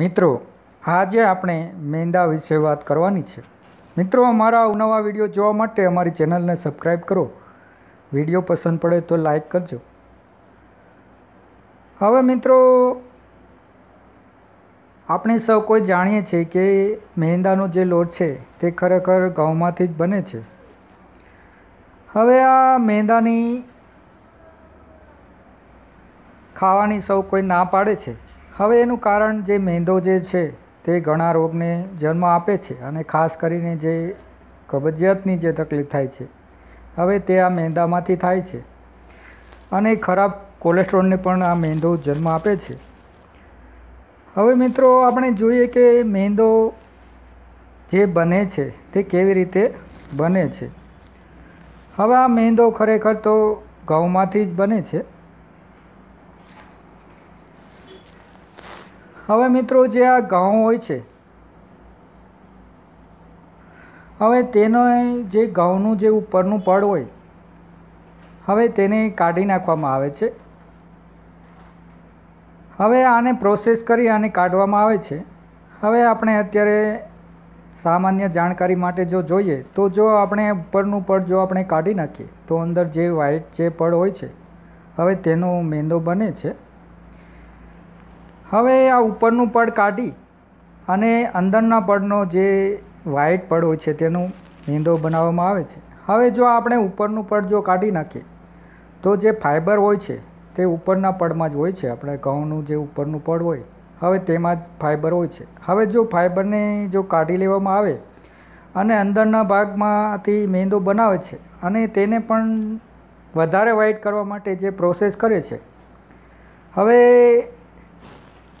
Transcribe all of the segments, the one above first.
મિત્રો આજે આપણે મેંદા વિશે વાત કરવાની છે મિત્રો અમારા નવા વિડીયો જોવા માટે અમારી ચેનલને સબસ્ક્રાઈબ કરો વિડીયો પસંદ પડે તો લાઈક કરજો હવે મિત્રો આપણે સૌ કોઈ જાણીએ છીએ કે મેંદાનો જે લોટ છે તે ખરેખર ઘઉંમાંથી જ બને છે હવે આ મેંદાની ખાવાની સૌ કોઈ ના પાડે છે હવે એનું કારણ જે મેંદો જે છે તે ઘણા રોગને જન્મ આપે છે અને ખાસ કરીને જે કબજિયાતની જે તકલીફ થાય છે હવે તે આ મેંદામાંથી થાય છે અને ખરાબ કોલેસ્ટ્રોલને પણ આ મેંદો જન્મ આપે છે હવે મિત્રો આપણે જોઈએ કે મેંદો જે બને છે તે કેવી રીતે બને છે હવે આ મેંદો ખરેખર તો ઘઉંમાંથી જ બને છે હવે મિત્રો જે આ ઘઉં હોય છે હવે તેનો જે ઘઉંનું જે ઉપરનું પડ હોય હવે તેને કાઢી નાખવામાં આવે છે હવે આને પ્રોસેસ કરી આને કાઢવામાં આવે છે હવે આપણે અત્યારે સામાન્ય જાણકારી માટે જો જોઈએ તો જો આપણે ઉપરનું પડ જો આપણે કાઢી નાખીએ તો અંદર જે વ્હાઇટ જે પડ હોય છે હવે તેનો મેંદો બને છે હવે આ ઉપરનું પડ કાઢી અને અંદરના પડનો જે વ્હાઇટ પડ હોય છે તેનું નીંદો બનાવવામાં આવે છે હવે જો આપણે ઉપરનું પડ જો કાઢી નાખીએ તો જે ફાઇબર હોય છે તે ઉપરના પડમાં જ હોય છે આપણે ઘઉંનું જે ઉપરનું પડ હોય હવે તેમાં જ ફાઇબર હોય છે હવે જો ફાઇબરને જો કાઢી લેવામાં આવે અને અંદરના ભાગમાંથી મેંદો બનાવે છે અને તેને પણ વધારે વાઇટ કરવા માટે જે પ્રોસેસ કરે છે હવે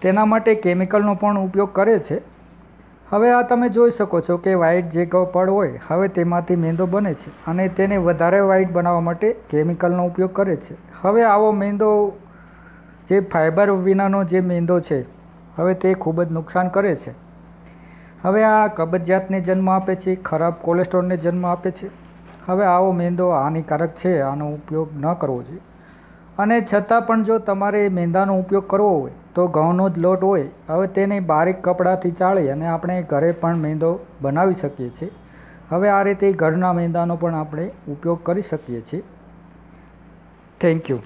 તેના માટે કેમિકલનો પણ ઉપયોગ કરે છે હવે આ તમે જોઈ શકો છો કે વ્હાઇટ જે કપડ હોય હવે તેમાંથી મેંદો બને છે અને તેને વધારે વ્હાઇટ બનાવવા માટે કેમિકલનો ઉપયોગ કરે છે હવે આવો મેંદો જે ફાઇબર વિનાનો જે મેંદો છે હવે તે ખૂબ જ નુકસાન કરે છે હવે આ કબજિયાતને જન્મ આપે છે ખરાબ કોલેસ્ટ્રોલને જન્મ આપે છે હવે આવો મેંદો હાનિકારક છે આનો ઉપયોગ ન કરવો જોઈએ અને છતાં પણ જો તમારે મેંદાનો ઉપયોગ કરવો હોય તો ઘઉંનો જ લોટ હોય હવે તેને બારીક કપડાથી ચાળી અને આપણે ઘરે પણ મેંદો બનાવી શકીએ છીએ હવે આ રીતે ઘરના મેંદાનો પણ આપણે ઉપયોગ કરી શકીએ છીએ થેન્ક યુ